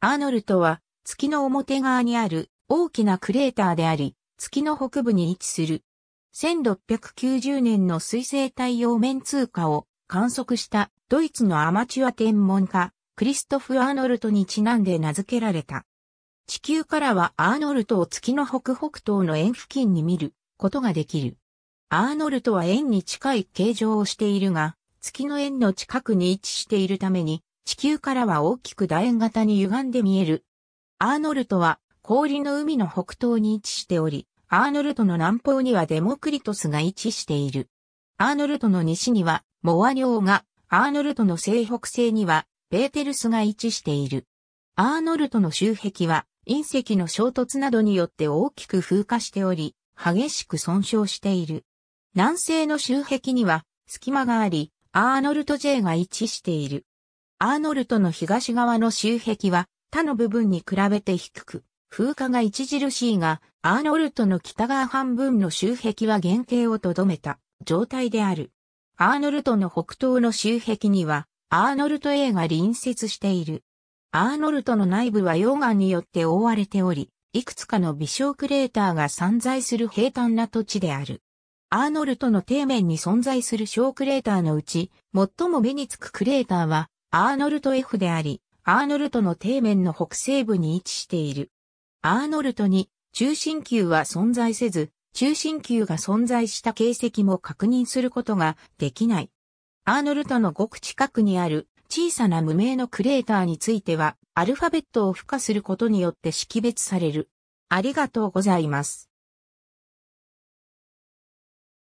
アーノルトは月の表側にある大きなクレーターであり、月の北部に位置する。1690年の水星太陽面通過を観測したドイツのアマチュア天文家、クリストフ・アーノルトにちなんで名付けられた。地球からはアーノルトを月の北北東の円付近に見ることができる。アーノルトは円に近い形状をしているが、月の円の近くに位置しているために、地球からは大きく楕円型に歪んで見える。アーノルトは氷の海の北東に位置しており、アーノルトの南方にはデモクリトスが位置している。アーノルトの西にはモア領が、アーノルトの西北西にはベーテルスが位置している。アーノルトの周壁は隕石の衝突などによって大きく風化しており、激しく損傷している。南西の周壁には隙間があり、アーノルト J が位置している。アーノルトの東側の周壁は他の部分に比べて低く、風化が著しいが、アーノルトの北側半分の周壁は原型をとどめた状態である。アーノルトの北東の周壁には、アーノルト A が隣接している。アーノルトの内部は溶岩によって覆われており、いくつかの微小クレーターが散在する平坦な土地である。アーノルトの底面に存在する小クレーターのうち、最も目につくクレーターは、アーノルト F であり、アーノルトの底面の北西部に位置している。アーノルトに中心球は存在せず、中心球が存在した形跡も確認することができない。アーノルトのごく近くにある小さな無名のクレーターについては、アルファベットを付加することによって識別される。ありがとうございます。